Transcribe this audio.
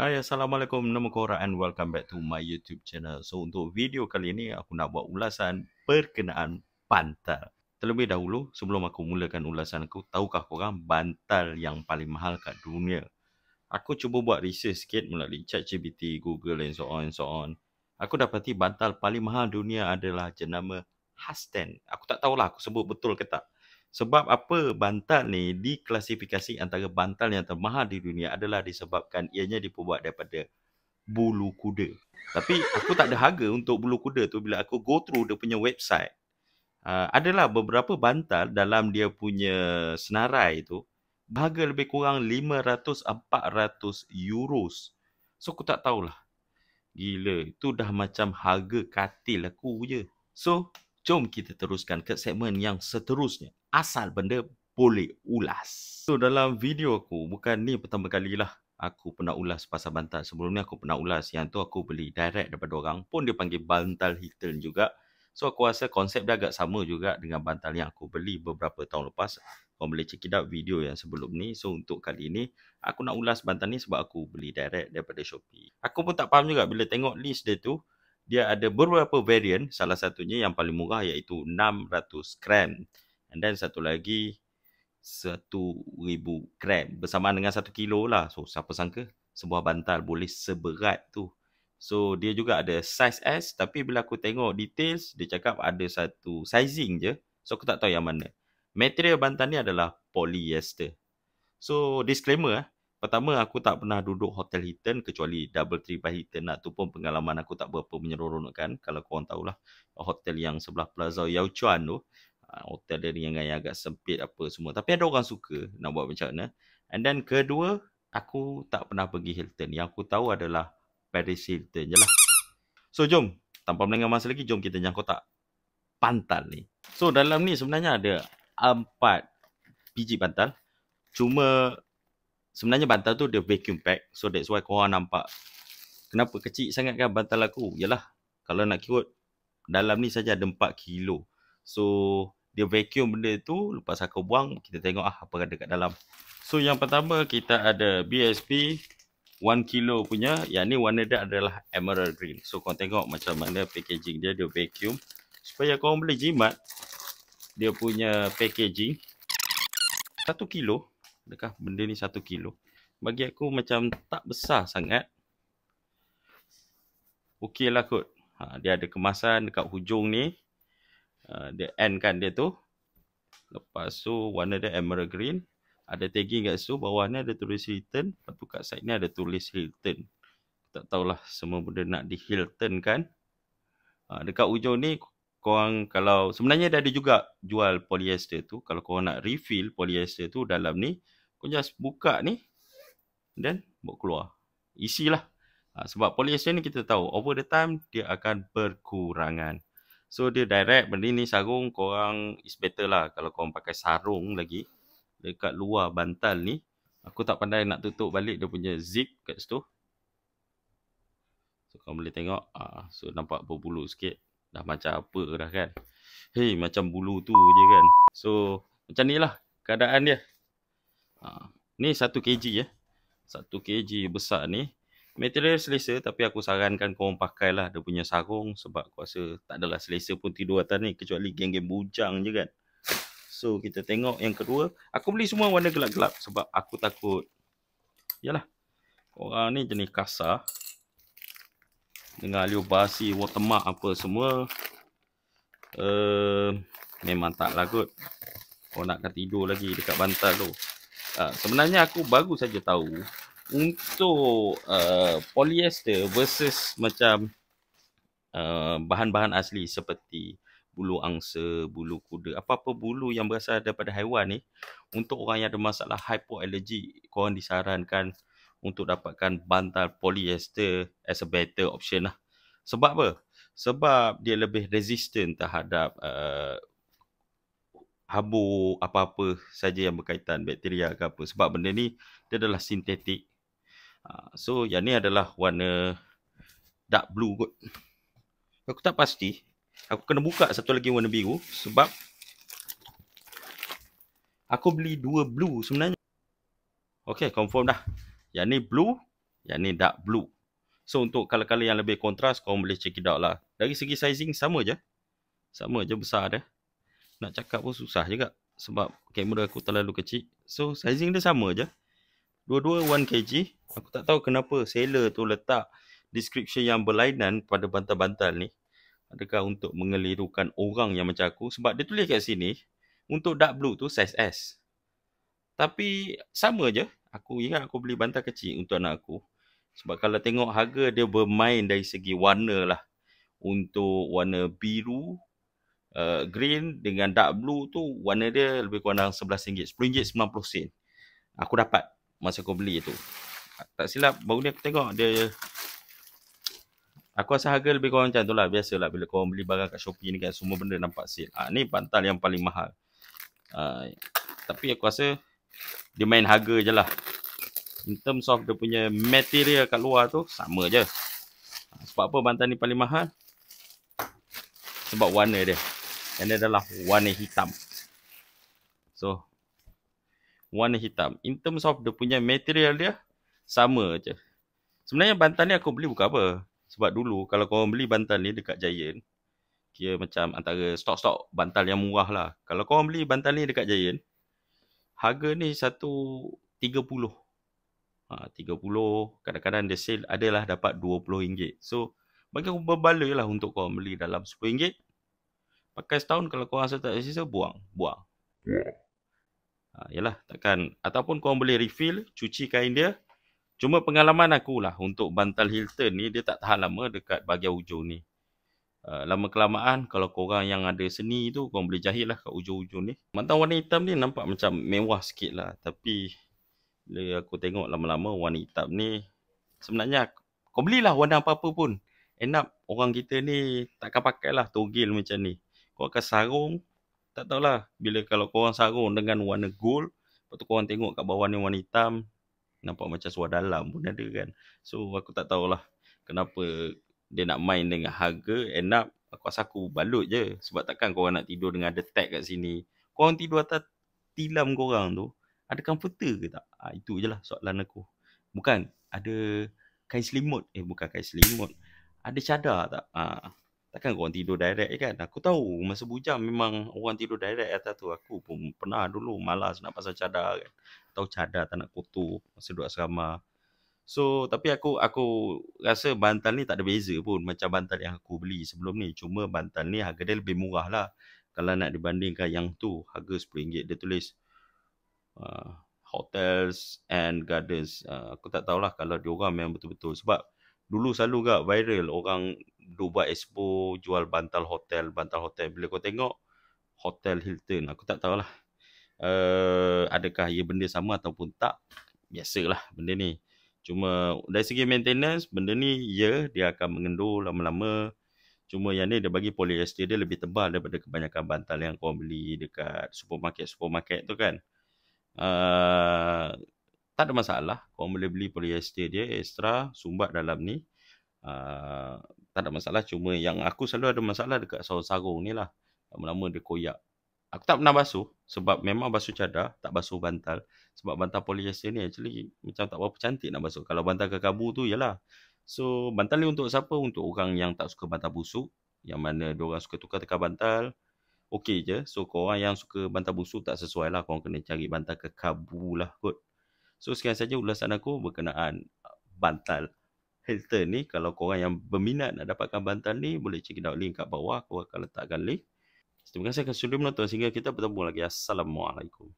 Hai Assalamualaikum, nama korang and welcome back to my YouTube channel. So untuk video kali ini aku nak buat ulasan perkenaan bantal. Terlebih dahulu, sebelum aku mulakan ulasan aku, tahukah korang bantal yang paling mahal kat dunia? Aku cuba buat research sikit melalui ChatGPT, Google and so on and so on. Aku dapati bantal paling mahal dunia adalah jenama Hasten. Aku tak tahulah aku sebut betul ke tak. Sebab apa bantal ni diklasifikasi antara bantal yang termahal di dunia adalah disebabkan ianya dibuat daripada bulu kuda. Tapi aku tak ada harga untuk bulu kuda tu bila aku go through dia punya website. Uh, adalah beberapa bantal dalam dia punya senarai tu harga lebih kurang 500-400 euros. So aku tak tahulah. Gila, itu dah macam harga katil aku je. So, jom kita teruskan ke segmen yang seterusnya asal benda boleh ulas. So dalam video aku, bukan ni pertama kalilah aku pernah ulas pasal bantal. Sebelum ni aku pernah ulas yang tu aku beli direct daripada orang pun dia panggil bantal Hilton juga. So aku rasa konsep dia agak sama juga dengan bantal yang aku beli beberapa tahun lepas. Kau boleh check it out video yang sebelum ni. So untuk kali ni, aku nak ulas bantal ni sebab aku beli direct daripada Shopee. Aku pun tak faham juga bila tengok list dia tu, dia ada beberapa varian. Salah satunya yang paling murah iaitu 600 gram. And then satu lagi satu ribu gram bersamaan dengan satu kilo lah. So siapa sangka sebuah bantal boleh seberat tu. So dia juga ada size S tapi bila aku tengok details dia cakap ada satu sizing je. So aku tak tahu yang mana. Material bantal ni adalah polyester. So disclaimer eh. Pertama aku tak pernah duduk hotel Hilton kecuali double tree by Hilton lah. Tu pun pengalaman aku tak berapa menyeronokkan kalau korang tahulah hotel yang sebelah Plaza Yao Chuan tu. Ah, hotel dia yang agak, agak sempit apa semua. Tapi ada orang suka nak buat macam mana. And then kedua, aku tak pernah pergi Hilton. Yang aku tahu adalah Paris Hilton je lah. So jom, tanpa melengah masa lagi, jom kita nyang kotak pantal ni. So dalam ni sebenarnya ada empat biji pantal. Cuma sebenarnya bantal tu dia vacuum pack. So that's why korang nampak kenapa kecil sangat kan bantal aku. Yalah, kalau nak kiut, dalam ni saja ada 4 kilo. So, dia vacuum benda tu lepas aku buang kita tengok ah apa ada kat dalam so yang pertama kita ada BSP 1 kilo punya yang ni warna dia adalah emerald green so kau tengok macam mana packaging dia dia vacuum supaya kau boleh jimat dia punya packaging 1 kilo adakah benda ni 1 kilo bagi aku macam tak besar sangat okey lah kot ha, dia ada kemasan dekat hujung ni Uh, dia end kan dia tu. Lepas tu warna dia emerald green. Ada tagging kat situ. Bawah ni ada tulis Hilton. Lepas tu kat side ni ada tulis Hilton. Tak tahulah semua benda nak di Hilton kan. Ha, dekat ujung ni korang kalau sebenarnya dia ada juga jual polyester tu. Kalau korang nak refill polyester tu dalam ni. Kau just buka ni. dan buat keluar. Isilah. Ha, sebab polyester ni kita tahu over the time dia akan berkurangan. So dia direct benda ni sarung korang is better lah kalau korang pakai sarung lagi dekat luar bantal ni. Aku tak pandai nak tutup balik dia punya zip kat situ. So korang boleh tengok. Uh, so nampak berbulu sikit. Dah macam apa dah kan. Hei macam bulu tu je kan. So macam ni lah keadaan dia. Uh, ni satu kg ya. Satu kg besar ni. Material selesa tapi aku sarankan korang pakailah dia punya sarung sebab aku rasa tak adalah selesa pun tidur atas ni kecuali geng-geng bujang je kan. So kita tengok yang kedua. Aku beli semua warna gelap-gelap sebab aku takut. Yalah. Korang ni jenis kasar. Dengan basi, watermark apa semua. Uh, memang tak lah kot. Korang nak tidur lagi dekat bantal tu. Uh, sebenarnya aku baru saja tahu untuk uh, polyester versus macam uh, bahan-bahan asli seperti bulu angsa, bulu kuda, apa-apa bulu yang berasal daripada haiwan ni untuk orang yang ada masalah hypoallergic, korang disarankan untuk dapatkan bantal polyester as a better option lah. Sebab apa? Sebab dia lebih resistant terhadap uh, habu apa-apa saja yang berkaitan bakteria ke apa. Sebab benda ni dia adalah sintetik Ah, so yang ni adalah warna dark blue kot. Aku tak pasti. Aku kena buka satu lagi warna biru sebab aku beli dua blue sebenarnya. Okay, confirm dah. Yang ni blue, yang ni dark blue. So untuk kala-kala yang lebih kontras, kau boleh check it out lah. Dari segi sizing, sama je. Sama je besar dia. Nak cakap pun susah juga. Sebab kamera aku terlalu kecil. So sizing dia sama je. Dua-dua 1 kg. Aku tak tahu kenapa seller tu letak description yang berlainan pada bantal-bantal ni. Adakah untuk mengelirukan orang yang macam aku? Sebab dia tulis kat sini, untuk dark blue tu size S. Tapi sama je. Aku ingat aku beli bantal kecil untuk anak aku. Sebab kalau tengok harga dia bermain dari segi warna lah. Untuk warna biru, uh, green dengan dark blue tu warna dia lebih kurang dalam RM11. RM10.90. Aku dapat masa kau beli tu. Tak silap baru ni aku tengok dia aku rasa harga lebih kurang macam tu lah. Biasalah bila kau beli barang kat Shopee ni kan semua benda nampak sale. ha, ni bantal yang paling mahal. Uh, tapi aku rasa dia main harga je lah. In terms of dia punya material kat luar tu sama je. Ah, sebab apa bantal ni paling mahal? Sebab warna dia. Dan dia adalah warna hitam. So, warna hitam. In terms of dia punya material dia, sama je. Sebenarnya bantal ni aku beli bukan apa. Sebab dulu kalau korang beli bantal ni dekat Giant, kira macam antara stok-stok bantal yang murah lah. Kalau korang beli bantal ni dekat Giant, harga ni satu tiga puluh. Ha, tiga puluh, kadang-kadang dia sale adalah dapat dua puluh ringgit. So, bagi aku berbaloi lah untuk korang beli dalam sepuluh ringgit. Pakai setahun kalau korang rasa tak sisa, buang. Buang. Yeah. Ha, yalah, takkan. Ataupun korang boleh refill, cuci kain dia. Cuma pengalaman aku lah untuk bantal Hilton ni, dia tak tahan lama dekat bahagian ujung ni. Ah, lama kelamaan kalau korang yang ada seni tu korang boleh jahit lah kat ujung-ujung ni mantan warna hitam ni nampak macam mewah sikit lah tapi bila aku tengok lama-lama warna hitam ni sebenarnya kau belilah warna apa-apa pun Enak orang kita ni takkan pakai lah togel macam ni kau akan sarung tak tahulah bila kalau korang sarung dengan warna gold lepas tu korang tengok kat bawah ni warna hitam nampak macam suar dalam pun ada kan so aku tak tahulah kenapa dia nak main dengan harga enak. up aku rasa aku balut je sebab takkan korang nak tidur dengan ada tag kat sini korang tidur atas tilam kau korang tu ada comforter ke tak? Ha, itu je lah soalan aku bukan ada kain selimut eh bukan kain selimut ada cadar tak? Ha. Takkan korang tidur direct kan? Aku tahu masa bujang memang orang tidur direct atas tu. Aku pun pernah dulu malas nak pasang cadar kan. Tahu cadar tak nak kotor masa duduk asrama. So tapi aku aku rasa bantal ni tak ada beza pun macam bantal yang aku beli sebelum ni. Cuma bantal ni harga dia lebih murah lah. Kalau nak dibandingkan yang tu harga RM10 dia tulis. Uh, hotels and gardens. Uh, aku tak tahulah kalau diorang memang betul-betul sebab Dulu selalu gak viral orang Dubai expo jual bantal hotel, bantal hotel. Bila kau tengok Hotel Hilton, aku tak tahulah. Uh, adakah ia benda sama ataupun tak? Biasalah benda ni. Cuma dari segi maintenance, benda ni ya yeah, dia akan mengendur lama-lama. Cuma yang ni dia bagi polyester dia lebih tebal daripada kebanyakan bantal yang kau beli dekat supermarket-supermarket tu kan. Uh, tak ada masalah. Kau boleh beli polyester dia extra sumbat dalam ni. Uh, tak ada masalah cuma yang aku selalu ada masalah dekat sarung sarung ni lah lama-lama dia koyak aku tak pernah basuh sebab memang basuh cadar tak basuh bantal sebab bantal polyester ni actually macam tak berapa cantik nak basuh kalau bantal kekabu tu yalah so bantal ni untuk siapa untuk orang yang tak suka bantal busuk yang mana dia suka tukar tekan bantal Okay je. So korang yang suka bantal busuk tak sesuai lah. Korang kena cari bantal kekabu lah kot. So sekian saja ulasan aku berkenaan bantal Hilton ni kalau korang yang berminat nak dapatkan bantal ni boleh check out link kat bawah aku akan letakkan link terima kasih kerana sudi menonton sehingga kita bertemu lagi assalamualaikum